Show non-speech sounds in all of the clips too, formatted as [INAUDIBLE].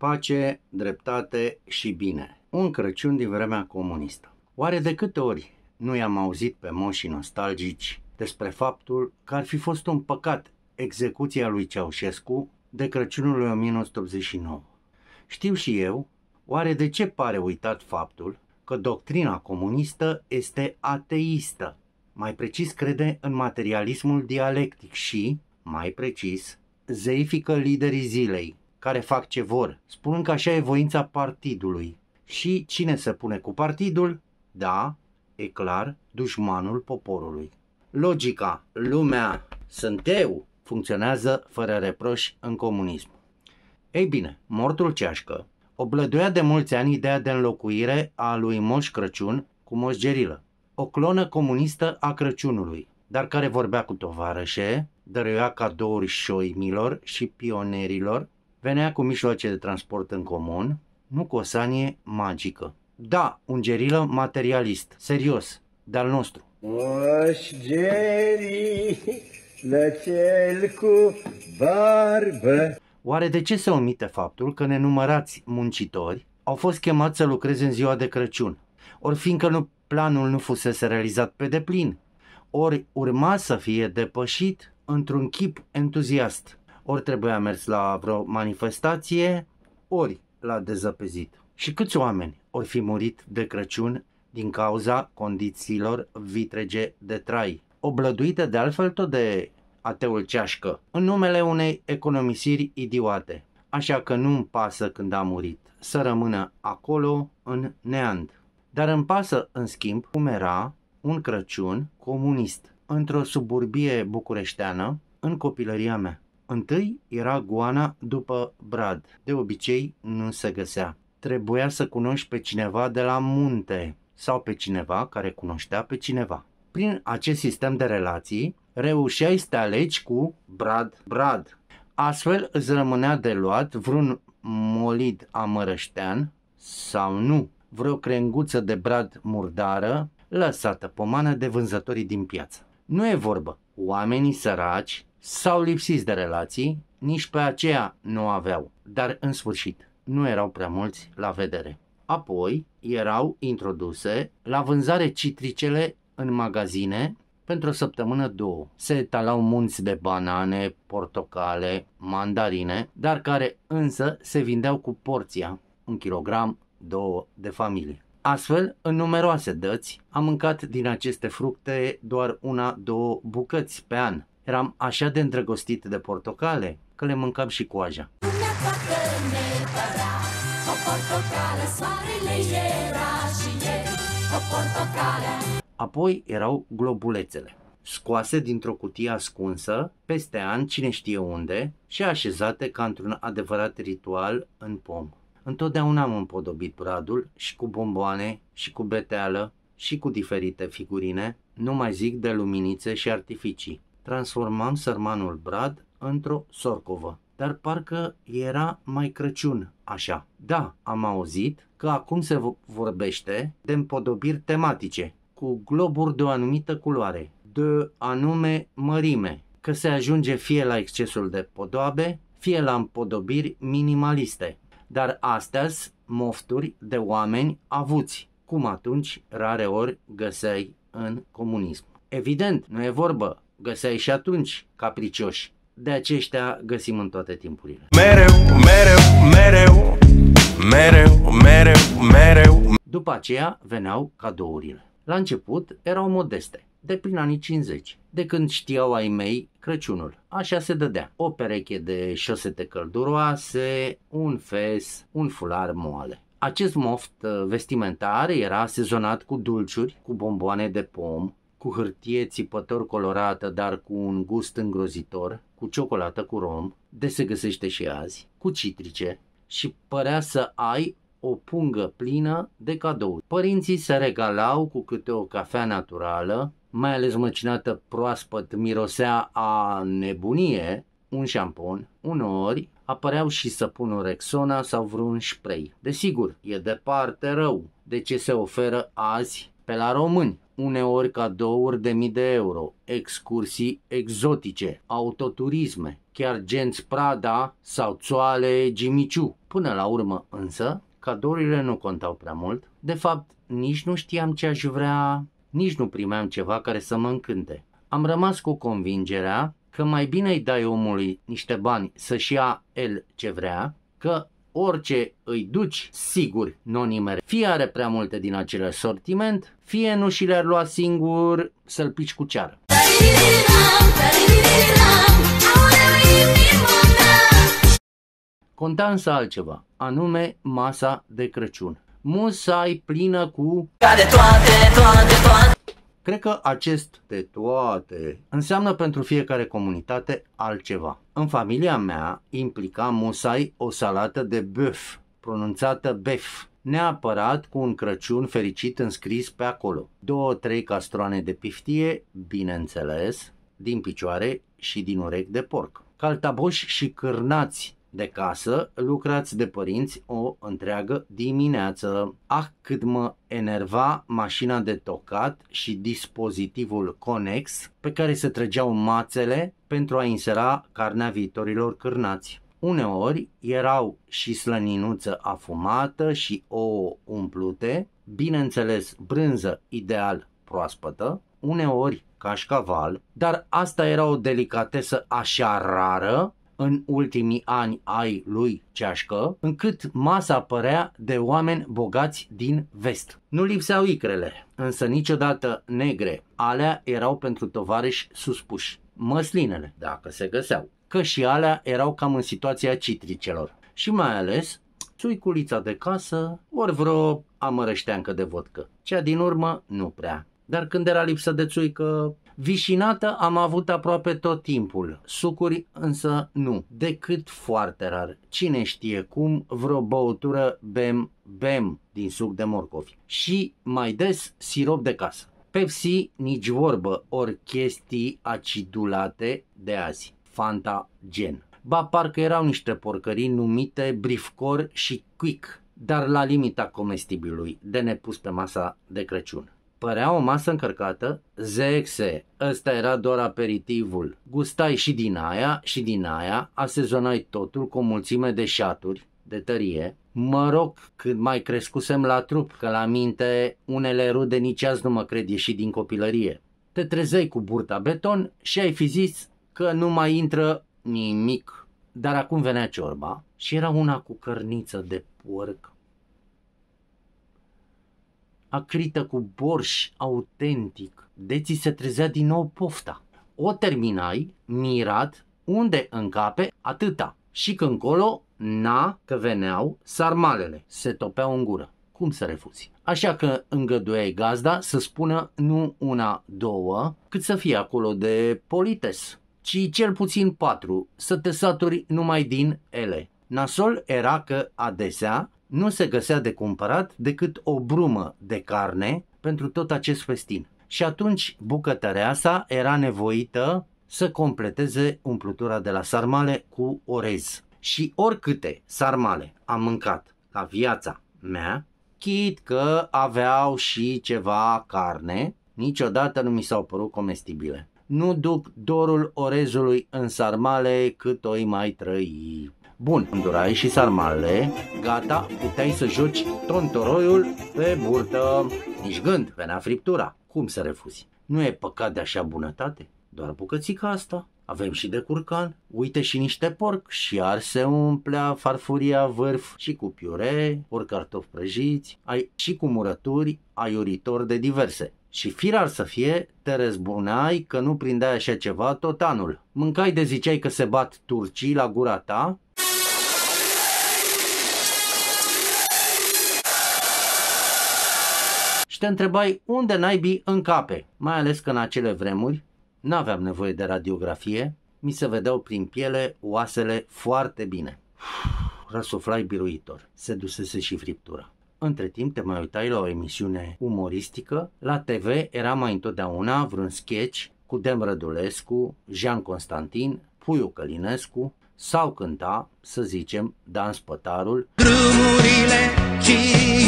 pace, dreptate și bine. Un Crăciun din vremea comunistă. Oare de câte ori nu i-am auzit pe moșii nostalgici despre faptul că ar fi fost un păcat execuția lui Ceaușescu de Crăciunul lui 1989. Știu și eu, oare de ce pare uitat faptul că doctrina comunistă este ateistă, mai precis crede în materialismul dialectic și, mai precis, zeifică liderii zilei, care fac ce vor, spunând că așa e voința partidului. Și cine se pune cu partidul? Da, e clar, dușmanul poporului. Logica, lumea, sunt eu, funcționează fără reproș în comunism. Ei bine, mortul ceașcă oblăduia de mulți ani ideea de înlocuire a lui Moș Crăciun cu Moș Gerilă, o clonă comunistă a Crăciunului, dar care vorbea cu tovarășe, dăruia cadouri șoimilor și pionerilor Venea cu mijloace de transport în comun, nu cu o sanie magică. Da, un gerilă materialist, serios, de-al nostru. Oș gerilă la cel cu barbă. Oare de ce se omite faptul că nenumărați muncitori au fost chemați să lucreze în ziua de Crăciun, ori fiindcă nu, planul nu fusese realizat pe deplin, ori urma să fie depășit într-un chip entuziast ori trebuia mers la vreo manifestație, ori la dezăpezit. Și câți oameni ori fi murit de Crăciun din cauza condițiilor vitrege de trai, oblăduită de altfel tot de ateul ceașcă, în numele unei economisiri idiote. Așa că nu-mi pasă când a murit, să rămână acolo în neant. Dar îmi pasă, în schimb, cum era un Crăciun comunist într-o suburbie bucureșteană în copilăria mea. Întâi era goana după brad. De obicei nu se găsea. Trebuia să cunoști pe cineva de la munte sau pe cineva care cunoștea pe cineva. Prin acest sistem de relații, reușeai să te alegi cu brad-brad. Astfel îți rămânea de luat vreun molid amărăștean sau nu, vreo crenguță de brad murdară lăsată pomană de vânzătorii din piață. Nu e vorbă, oamenii săraci sau lipsiți de relații, nici pe aceea nu aveau, dar în sfârșit nu erau prea mulți la vedere. Apoi erau introduse la vânzare citricele în magazine pentru o săptămână două. Se talau munți de banane, portocale, mandarine, dar care însă se vindeau cu porția, un kilogram, două de familie. Astfel, în numeroase dăți, am mâncat din aceste fructe doar una, două bucăți pe an, Eram așa de îndrăgostit de portocale că le mâncam și coaja. Apoi erau globulețele, scoase dintr-o cutie ascunsă, peste an cine știe unde, și așezate ca într-un adevărat ritual în pom. Întotdeauna am împodobit bradul și cu bomboane, și cu beteală, și cu diferite figurine, nu mai zic de luminițe și artificii transformam sărmanul Brad într-o sorcovă. Dar parcă era mai Crăciun așa. Da, am auzit că acum se vorbește de împodobiri tematice cu globuri de o anumită culoare, de anume mărime, că se ajunge fie la excesul de podoabe, fie la împodobiri minimaliste. Dar astăzi mofturi de oameni avuți, cum atunci rare ori găseai în comunism. Evident, nu e vorbă găseai și atunci capricioși. De aceștia găsim în toate timpurile. Mereu, mereu, mereu, mereu, mereu, mereu. După aceea veneau cadourile. La început erau modeste, de prin anii 50, de când știau ai mei Crăciunul. Așa se dădea. O pereche de șosete călduroase, un fes, un fular moale. Acest moft uh, vestimentar era sezonat cu dulciuri, cu bomboane de pom, cu hârtie țipător colorată, dar cu un gust îngrozitor, cu ciocolată cu rom, de se găsește și azi, cu citrice și părea să ai o pungă plină de cadouri. Părinții se regalau cu câte o cafea naturală, mai ales măcinată proaspăt mirosea a nebunie, un șampon, uneori apăreau și săpunul Rexona sau vreun spray. Desigur, e departe rău de ce se oferă azi pe la români, uneori cadouri de mii de euro, excursii exotice, autoturisme, chiar genți Prada sau țoale Gimiciu. Până la urmă însă, cadourile nu contau prea mult. De fapt, nici nu știam ce aș vrea, nici nu primeam ceva care să mă încânte. Am rămas cu convingerea că mai bine îi dai omului niște bani să-și ia el ce vrea, că orice îi duci, sigur nu nimere. Fie are prea multe din acel sortiment, fie nu și le-ar lua singur să-l pici cu ceară. Conta însă altceva, anume masa de Crăciun. Musai plină cu... Care toate, toate, toate Cred că acest de toate înseamnă pentru fiecare comunitate altceva. În familia mea implica musai o salată de bœuf, pronunțată bef, neapărat cu un Crăciun fericit înscris pe acolo. Două, trei castroane de piftie, bineînțeles, din picioare și din urechi de porc. Caltaboși și cârnați de casă, lucrați de părinți o întreagă dimineață. Ah, cât mă enerva mașina de tocat și dispozitivul conex pe care se trăgeau mațele pentru a insera carnea viitorilor cârnați. Uneori erau și slăninuță afumată și ouă umplute, bineînțeles brânză ideal proaspătă, uneori cașcaval, dar asta era o delicatesă așa rară în ultimii ani ai lui Ceașcă, încât masa părea de oameni bogați din vest. Nu lipseau icrele, însă niciodată negre, alea erau pentru tovarăși suspuși. Măslinele, dacă se găseau, că și alea erau cam în situația citricelor. Și mai ales, țuiculița de casă, ori vreo amărășteancă de vodcă. Cea din urmă, nu prea. Dar când era lipsă de țuică, Vișinată am avut aproape tot timpul, sucuri însă nu, decât foarte rar. Cine știe cum, vreo băutură bem, bem din suc de morcovi și mai des sirop de casă. Pepsi, nici vorbă, ori chestii acidulate de azi. Fanta gen. Ba parcă erau niște porcării numite brifcor și quick, dar la limita comestibilului, de nepus pe masa de Crăciun. Părea o masă încărcată, zexe, ăsta era doar aperitivul. Gustai și din aia și din aia, asezonai totul cu o mulțime de șaturi, de tărie. Mă rog, când mai crescusem la trup, că la minte unele rude nici azi nu mă cred și din copilărie. Te trezei cu burta beton și ai fi zis că nu mai intră nimic. Dar acum venea ciorba și era una cu cărniță de porc acrită cu borș autentic, ți se trezea din nou pofta. O terminai, mirat, unde încape, atâta. Și când colo, na, că veneau sarmalele, se topeau în gură. Cum să refuzi? Așa că îngăduiai gazda să spună nu una, două, cât să fie acolo de polites, ci cel puțin patru, să te saturi numai din ele. Nasol era că adesea nu se găsea de cumpărat decât o brumă de carne pentru tot acest festin. Și atunci sa era nevoită să completeze umplutura de la sarmale cu orez. Și oricâte sarmale am mâncat la viața mea, chit că aveau și ceva carne, niciodată nu mi s-au părut comestibile. Nu duc dorul orezului în sarmale cât o mai trăi. Bun, îndurai și sarmale, gata, puteai să joci tontoroiul pe burtă. Nici gând, venea friptura. Cum să refuzi? Nu e păcat de așa bunătate? Doar bucățica asta. Avem și de curcan, uite și niște porc și ar se umplea farfuria vârf și cu piure, ori cartofi prăjiți, ai și cu murături, aiuritori de diverse. Și firar să fie, te răzbunai că nu prindeai așa ceva tot anul. Mâncai de ziceai că se bat turcii la gura ta te întrebai unde naibii încape, mai ales că în acele vremuri n-aveam nevoie de radiografie, mi se vedeau prin piele oasele foarte bine. [SIGHS] Răsuflai biruitor, se dusese și friptura. Între timp te mai uitai la o emisiune umoristică, la TV era mai întotdeauna vreun sketch cu Dem Rădulescu, Jean Constantin, Puiu Călinescu sau cânta, să zicem, dans pătarul. Drumurile și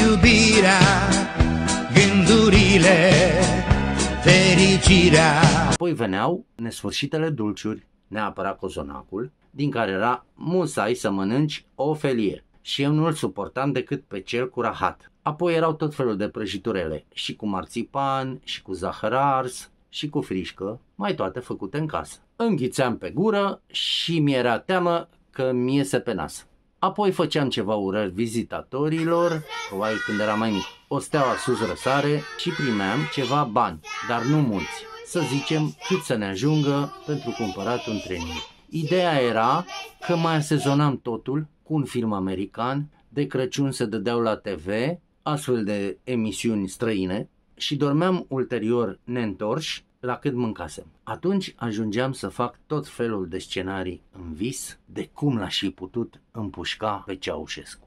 iubirea gândurile, fericirea. Apoi veneau nesfârșitele dulciuri, neapărat cozonacul, din care era musai să mănânci o felie și eu nu îl suportam decât pe cel cu rahat. Apoi erau tot felul de prăjiturele, și cu marțipan, și cu zahăr ars, și cu frișcă, mai toate făcute în casă. Înghițeam pe gură și mi era teamă că mi iese pe nas. Apoi făceam ceva urări vizitatorilor, oai când era mai mic o steaua sus răsare și primeam ceva bani, dar nu mulți. Să zicem cât să ne ajungă pentru cumpărat un trenier. Ideea era că mai sezonam totul cu un film american, de Crăciun se dădeau la TV astfel de emisiuni străine și dormeam ulterior neîntorși la cât mâncasem. Atunci ajungeam să fac tot felul de scenarii în vis de cum l-aș fi putut împușca pe Ceaușescu.